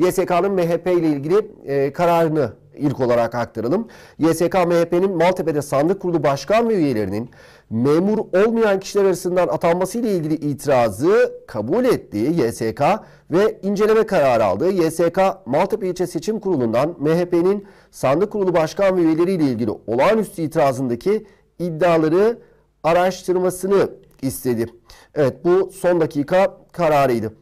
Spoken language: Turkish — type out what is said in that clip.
YSK'nın MHP ile ilgili e, kararını ilk olarak aktaralım. YSK MHP'nin Maltepe'de sandık kurulu başkan ve üyelerinin memur olmayan kişiler arasından atanması ile ilgili itirazı kabul ettiği YSK ve inceleme kararı aldı. YSK Maltepe İlçe Seçim Kurulu'ndan MHP'nin sandık kurulu başkan ve üyeleri ile ilgili olağanüstü itirazındaki iddiaları araştırmasını istedi. Evet bu son dakika kararıydı.